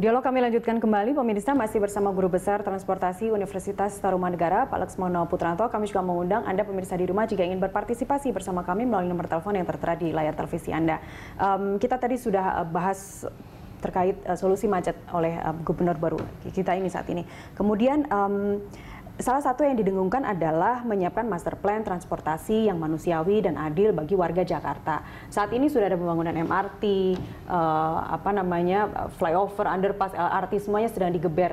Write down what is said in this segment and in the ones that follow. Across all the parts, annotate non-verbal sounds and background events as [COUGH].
Dialog kami lanjutkan kembali, pemirsa masih bersama Guru Besar Transportasi Universitas Tarumanegara, Pak Laksmono Putranto. Kami juga mengundang Anda pemirsa di rumah jika ingin berpartisipasi bersama kami melalui nomor telepon yang tertera di layar televisi Anda. Um, kita tadi sudah eh, bahas terkait uh, solusi macet oleh uh, gubernur baru kita ini saat ini. Kemudian um, Salah satu yang didengungkan adalah menyiapkan master plan transportasi yang manusiawi dan adil bagi warga Jakarta. Saat ini sudah ada pembangunan MRT, uh, eh, apa namanya flyover, underpass, LRT semuanya sedang digeber.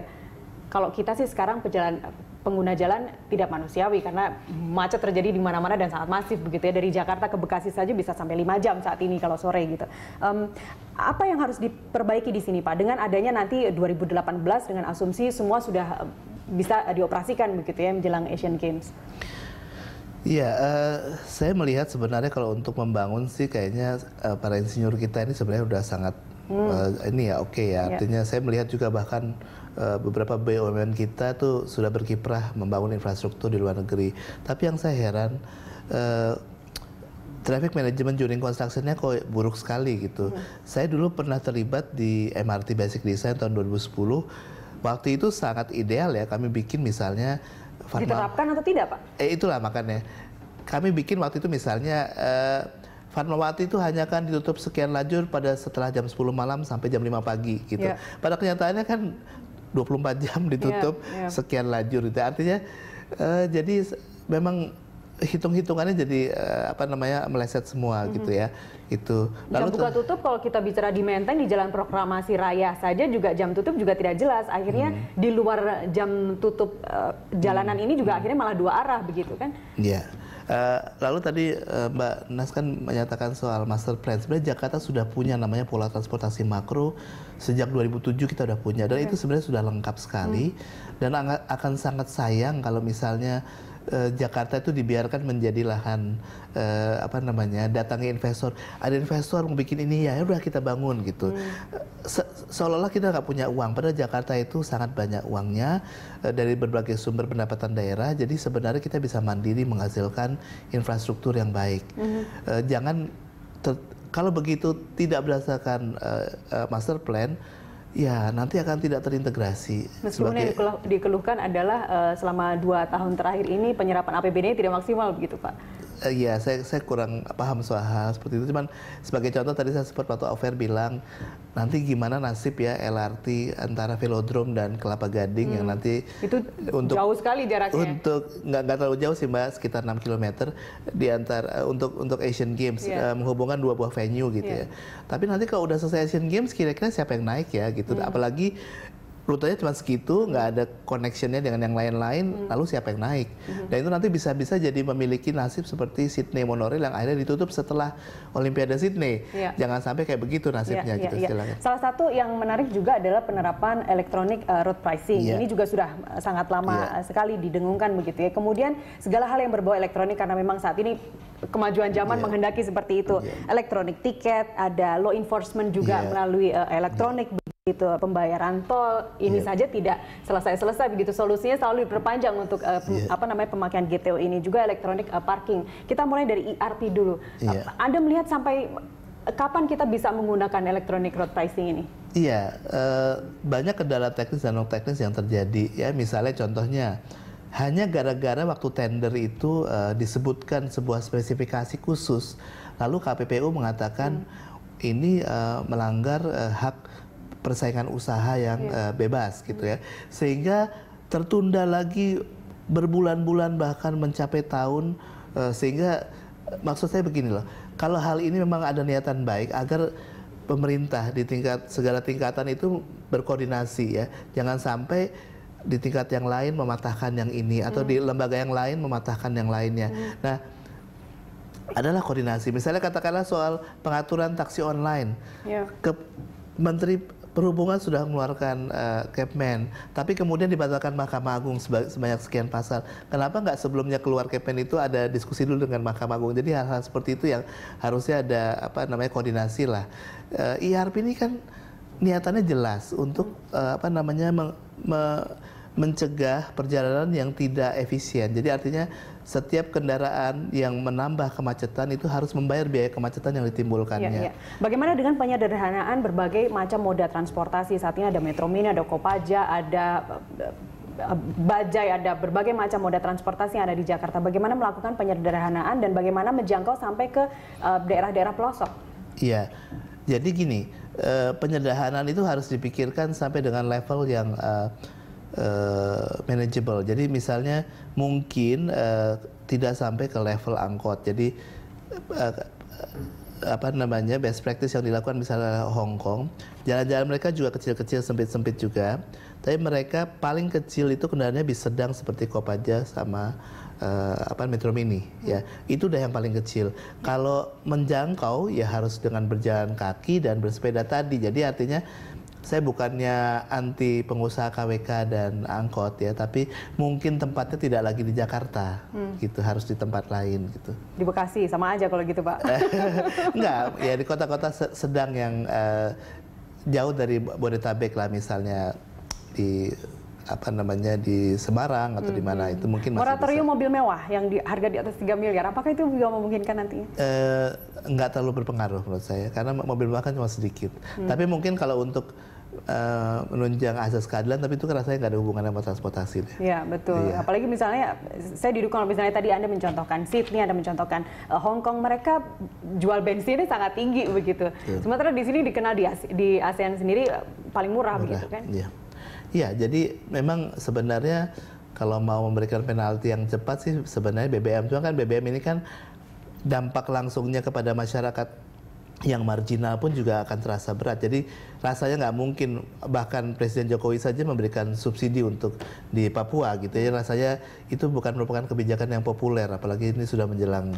Kalau kita sih sekarang pejalan pengguna jalan tidak manusiawi karena macet terjadi di mana-mana dan sangat masif begitu ya dari Jakarta ke Bekasi saja bisa sampai lima jam saat ini kalau sore gitu. Um, apa yang harus diperbaiki di sini Pak dengan adanya nanti 2018 dengan asumsi semua sudah bisa eh, dioperasikan begitu ya menjelang Asian Games. Iya, uh, saya melihat sebenarnya kalau untuk membangun sih kayaknya uh, para insinyur kita ini sebenarnya sudah sangat hmm. uh, ini ya oke okay ya. Iya. Artinya saya melihat juga bahkan uh, beberapa BUMN kita tuh sudah berkiprah membangun infrastruktur di luar negeri. Tapi yang saya heran uh, traffic management during constructionnya kok buruk sekali gitu. Hmm. Saya dulu pernah terlibat di MRT Basic Design tahun 2010 waktu itu sangat ideal ya kami bikin misalnya farma... diterapkan atau tidak pak? Eh itulah makanya kami bikin waktu itu misalnya eh, Fatmawati itu hanya kan ditutup sekian lajur pada setelah jam 10 malam sampai jam 5 pagi gitu. Yeah. Pada kenyataannya kan 24 jam ditutup yeah, yeah. sekian lajur itu. Artinya eh, jadi memang hitung-hitungannya jadi uh, apa namanya meleset semua mm-hmm. gitu ya itu lalu jam buka tutup kalau kita bicara di Menteng di Jalan Proklamasi Raya saja juga jam tutup juga tidak jelas akhirnya mm. di luar jam tutup uh, jalanan mm. ini juga mm. akhirnya malah dua arah begitu kan ya yeah. Uh, lalu tadi uh, Mbak Nas kan menyatakan soal master plan. Sebenarnya Jakarta sudah punya namanya pola transportasi makro sejak 2007 kita sudah punya dan okay. Iya. itu sebenarnya sudah lengkap sekali hmm. dan akan sangat sayang kalau misalnya eh, Jakarta itu dibiarkan menjadi lahan eh, apa namanya datangnya investor ada investor mau bikin ini ya udah kita bangun gitu hmm. Eh, se seolah-olah kita nggak punya uang padahal Jakarta itu sangat banyak uangnya eh, dari berbagai sumber pendapatan daerah jadi sebenarnya kita bisa mandiri menghasilkan infrastruktur yang baik hmm. eh, jangan kalau begitu tidak berdasarkan uh, master plan ya nanti akan tidak terintegrasi. Meskipun sebagai... yang dikeluhkan adalah uh, selama dua tahun terakhir ini penyerapan APBD tidak maksimal begitu Pak uh, saya saya kurang paham soal hal seperti itu cuman sebagai contoh tadi saya sempat waktu offer bilang nanti gimana nasib ya LRT antara Velodrome dan Kelapa Gading hmm. yang nanti itu untuk jauh sekali jaraknya untuk nggak nggak terlalu jauh sih mbak sekitar 6 km di antara eh, untuk untuk Asian Games yeah. Iya. uh, menghubungkan dua buah venue gitu yeah. ya tapi nanti kalau udah selesai Asian Games kira-kira siapa yang naik ya gitu hmm. apalagi rutenya cuma segitu, nggak ada connectionnya dengan yang lain-lain, hmm. lalu siapa yang naik? Hmm. Dan itu nanti bisa-bisa jadi memiliki nasib seperti Sydney Monorail yang akhirnya ditutup setelah Olimpiade Sydney. Ya. Jangan sampai kayak begitu nasibnya Ya, gitu ya, ya. Salah satu yang menarik juga adalah penerapan elektronik uh, eh, road pricing. Ya. Ini juga sudah eh, sangat lama ya. sekali didengungkan begitu ya. Kemudian segala hal yang berbau elektronik karena memang saat ini kemajuan zaman yeah. menghendaki seperti itu. Yeah. Elektronik tiket, ada law enforcement juga yeah. melalui uh, eh, elektronik. Yeah itu pembayaran tol ini yeah. saja tidak selesai-selesai begitu solusinya selalu diperpanjang untuk uh, eh, yeah. apa namanya pemakaian GTO ini juga elektronik uh, eh, parking. Kita mulai dari ERP dulu. Yeah. Iya. Anda melihat sampai eh, kapan kita bisa menggunakan elektronik road pricing ini? Iya, uh, banyak kendala teknis dan non teknis yang terjadi ya misalnya contohnya hanya gara-gara waktu tender itu uh, disebutkan sebuah spesifikasi khusus lalu KPPU mengatakan hmm. ini uh, melanggar uh, hak persaingan usaha yang yeah. Iya. uh, bebas gitu ya. Hmm. Sehingga tertunda lagi berbulan-bulan bahkan mencapai tahun uh, sehingga eh, maksud saya begini loh. Kalau hal ini memang ada niatan baik agar pemerintah di tingkat segala tingkatan itu berkoordinasi ya. Jangan sampai di tingkat yang lain mematahkan yang ini atau hmm. di lembaga yang lain mematahkan yang lainnya. Hmm. Nah, adalah koordinasi. Misalnya katakanlah soal pengaturan taksi online. Yeah. Ke Menteri perhubungan sudah mengeluarkan uh, eh, Kepmen, tapi kemudian dibatalkan Mahkamah Agung sebanyak sekian pasal. Kenapa nggak sebelumnya keluar Kepmen itu ada diskusi dulu dengan Mahkamah Agung? Jadi hal-hal seperti itu yang harusnya ada apa namanya koordinasi lah. Uh, eh, IRP ini kan niatannya jelas untuk uh, apa namanya meng, me, mencegah perjalanan yang tidak efisien. Jadi artinya setiap kendaraan yang menambah kemacetan itu harus membayar biaya kemacetan yang ditimbulkannya. Iya, iya. Bagaimana dengan penyederhanaan berbagai macam moda transportasi saat ini ada Metro Mini, ada Kopaja, ada eh, eh, bajai, ada berbagai macam moda transportasi yang ada di Jakarta. Bagaimana melakukan penyederhanaan dan bagaimana menjangkau sampai ke eh, daerah-daerah pelosok? Iya, jadi gini, penyederhanaan itu harus dipikirkan sampai dengan level yang uh, Eh, manageable. Jadi misalnya mungkin uh, tidak sampai ke level angkot. Jadi uh, apa namanya best practice yang dilakukan misalnya Hong Kong, jalan-jalan mereka juga kecil-kecil sempit-sempit juga. Tapi mereka paling kecil itu kendalanya bisa sedang seperti Kopaja sama uh, apa Metro Mini ya. Itu udah yang paling kecil. Kalau menjangkau ya harus dengan berjalan kaki dan bersepeda tadi. Jadi artinya saya bukannya anti pengusaha KWK dan angkot ya, tapi mungkin tempatnya tidak lagi di Jakarta, hmm. gitu harus di tempat lain gitu. Di Bekasi sama aja kalau gitu pak. [LAUGHS] Enggak, ya di kota-kota sedang yang uh, jauh dari Bodetabek lah misalnya di apa namanya di Semarang atau hmm. di mana hmm. itu mungkin masih moratorium bisa. mobil mewah yang di, harga di atas 3 miliar apakah itu juga memungkinkan nantinya? Eh, nggak terlalu berpengaruh menurut saya karena mobil mewah kan cuma sedikit. Hmm. Tapi mungkin kalau untuk Eh, menunjang asas keadilan tapi itu kan rasanya nggak ada hubungannya sama transportasi deh. Iya betul. Iya. Apalagi misalnya saya didukung misalnya tadi Anda mencontohkan Sydney, Anda mencontohkan uh, Hong Kong, mereka jual bensinnya sangat tinggi begitu. Betul. Sementara di sini dikenal di, di ASEAN sendiri uh, paling murah, murah begitu kan? Iya. Iya, jadi memang sebenarnya kalau mau memberikan penalti yang cepat sih sebenarnya BBM cuma kan BBM ini kan dampak langsungnya kepada masyarakat yang marginal pun juga akan terasa berat. Jadi rasanya nggak mungkin bahkan Presiden Jokowi saja memberikan subsidi untuk di Papua gitu ya. Rasanya itu bukan merupakan kebijakan yang populer, apalagi ini sudah menjelang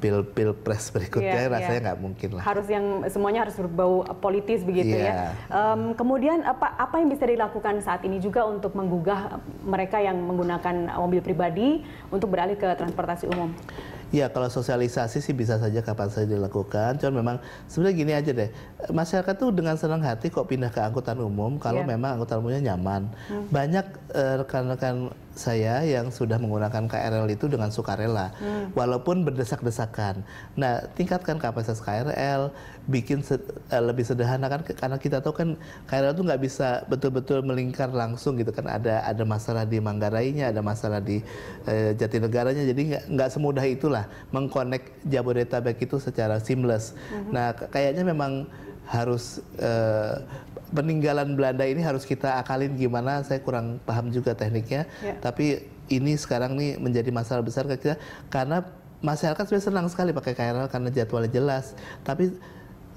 pil pilpres berikutnya yeah, iya. rasanya nggak yeah. mungkin lah. Harus yang semuanya harus berbau politis begitu yeah. ya. Um, kemudian apa apa yang bisa dilakukan saat ini juga untuk menggugah mereka yang menggunakan mobil pribadi untuk beralih ke transportasi umum? Ya kalau sosialisasi sih bisa saja kapan saja dilakukan. Cuman memang sebenarnya gini aja deh, masyarakat tuh dengan senang hati kok pindah ke angkutan umum kalau yeah. memang angkutan umumnya nyaman. Hmm. Banyak e, rekan-rekan uh, saya yang sudah menggunakan KRL itu dengan sukarela, hmm. walaupun berdesak-desakan. Nah tingkatkan kapasitas KRL, bikin se uh, lebih sederhana kan karena kita tahu kan KRL itu nggak bisa betul-betul melingkar langsung gitu kan ada ada masalah di Manggarainya, ada masalah di uh, Jatinegaranya, jadi nggak semudah itulah lah mengkonek Jabodetabek itu secara seamless. Mm-hmm. Nah, kayaknya memang harus uh, peninggalan Belanda ini harus kita akalin gimana. Saya kurang paham juga tekniknya, yeah. tapi ini sekarang nih menjadi masalah besar ke kita karena masyarakat sudah senang sekali pakai KRL karena jadwalnya jelas, tapi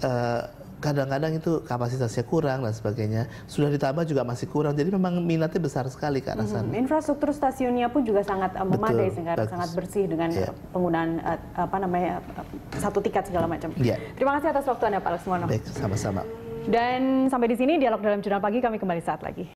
uh, kadang-kadang itu kapasitasnya kurang dan sebagainya. Sudah ditambah juga masih kurang. Jadi memang minatnya besar sekali ke arah hmm, sana. Hmm, infrastruktur stasiunnya pun juga sangat eh, memadai, Betul, sangat, sangat bersih dengan yeah. Iya. penggunaan eh, apa namanya eh, satu tiket segala macam. Yeah. Terima kasih atas waktu Anda Pak Laksmono. Baik, sama-sama. Dan sampai di sini dialog dalam jurnal pagi kami kembali saat lagi.